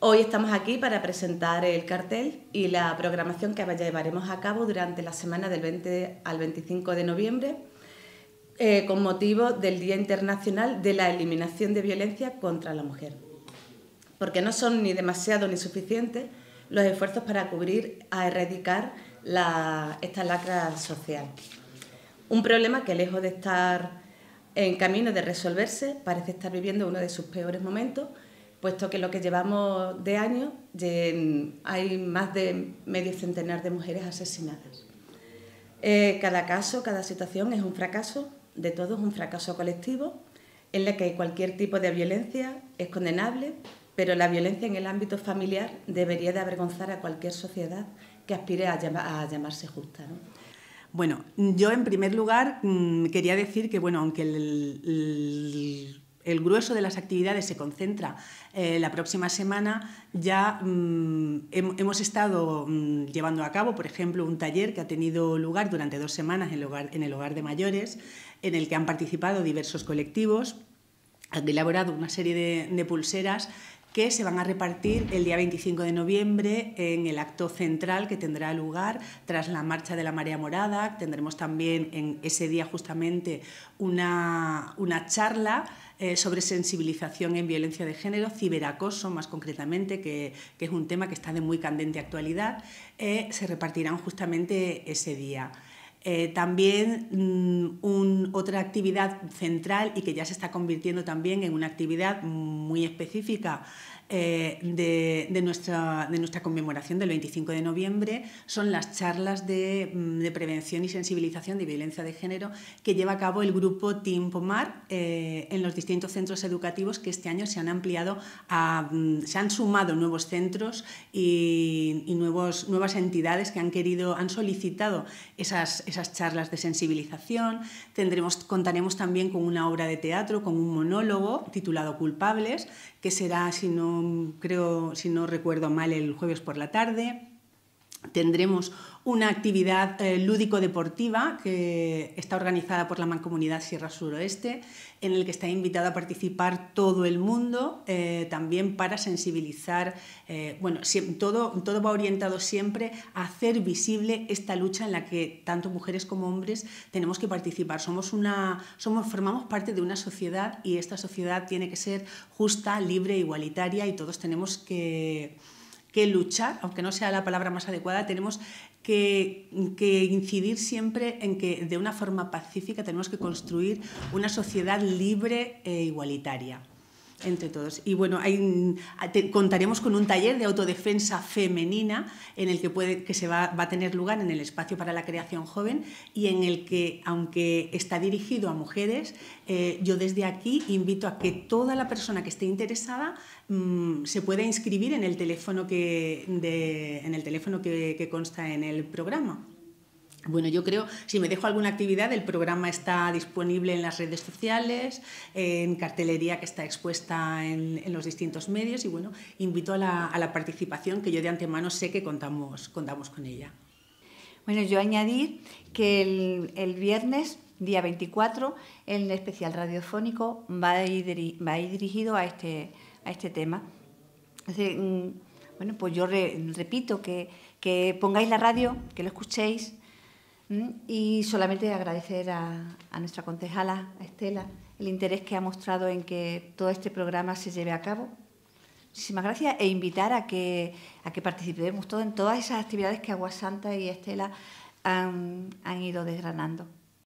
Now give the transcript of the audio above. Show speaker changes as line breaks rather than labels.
Hoy estamos aquí para presentar el cartel y la programación que llevaremos a cabo durante la semana del 20 al 25 de noviembre eh, con motivo del Día Internacional de la Eliminación de Violencia contra la Mujer. Porque no son ni demasiado ni suficientes los esfuerzos para cubrir, a erradicar esta lacra social. Un problema que lejos de estar en camino de resolverse parece estar viviendo uno de sus peores momentos puesto que lo que llevamos de año mm, hay más de medio centenar de mujeres asesinadas. Eh, cada caso, cada situación es un fracaso, de todos un fracaso colectivo, en el que cualquier tipo de violencia es condenable, pero la violencia en el ámbito familiar debería de avergonzar a cualquier sociedad que aspire a, llamarse justa. Bueno, yo en primer lugar mm, quería decir que, bueno, aunque
el el grueso de las actividades se concentra eh, la próxima semana, ya mm, hemos estado mm, llevando a cabo, por ejemplo, un taller que ha tenido lugar durante dos semanas en el hogar, de mayores, en el que han participado diversos colectivos han elaborado una serie de, pulseras que se van a repartir el día 25 de noviembre en el acto central que tendrá lugar tras la marcha de la Marea Morada. Tendremos también en ese día justamente una, charla eh, sobre sensibilización en violencia de género, ciberacoso más concretamente, que, es un tema que está de muy candente actualidad. Eh, se repartirán justamente ese día. Eh, también mm, otra actividad central y que ya se está convirtiendo también en una actividad muy específica eh, de, nuestra, de, nuestra, conmemoración del 25 de noviembre son las charlas mm, de, prevención y sensibilización de violencia de género que lleva a cabo el grupo Team Pomar eh, en los distintos centros educativos que este año se han ampliado, mm, se han sumado nuevos centros y, nuevos, nuevas entidades que han querido, han solicitado esas, esas charlas de sensibilización. Tendremos, contaremos también con una obra de teatro, con un monólogo titulado Culpables, que será, si no creo, si no recuerdo mal, el jueves por la tarde tendremos una actividad eh, lúdico-deportiva que está organizada por la Mancomunidad Sierra Suroeste, en el que está invitada a participar todo el mundo, eh, también para sensibilizar, eh, bueno, todo, todo va orientado siempre a hacer visible esta lucha en la que tanto mujeres como hombres tenemos que participar. Somos una, somos, formamos parte de una sociedad y esta sociedad tiene que ser justa, libre, igualitaria y todos tenemos que que luchar, aunque no sea la palabra más adecuada, tenemos que, que, incidir siempre en que de una forma pacífica tenemos que construir una sociedad libre e igualitaria entre todos. Y bueno, contaremos con un taller de autodefensa femenina en el que, puede, que se va, va, a tener lugar en el espacio para la creación joven y en el que, aunque está dirigido a mujeres, eh, yo desde aquí invito a que toda la persona que esté interesada mm, se pueda inscribir en el teléfono que, en el teléfono que consta en el programa. Bueno, yo creo, si me dejo alguna actividad, el programa está disponible en las redes sociales, en cartelería que está expuesta en, los distintos medios y bueno, invito a la, participación que yo de antemano sé que contamos, con ella.
Bueno, yo añadir que el, viernes, día 24, el especial radiofónico va a ir, dirigido a este, este tema. Mm, bueno, pues yo repito que pongáis la radio, que lo escuchéis Mm, y solamente agradecer a, nuestra concejala, a Estela, el interés que ha mostrado en que todo este programa se lleve a cabo. Muchísimas gracias e invitar a que, a que participemos todos en todas esas actividades que Agua Santa y Estela han ido desgranando.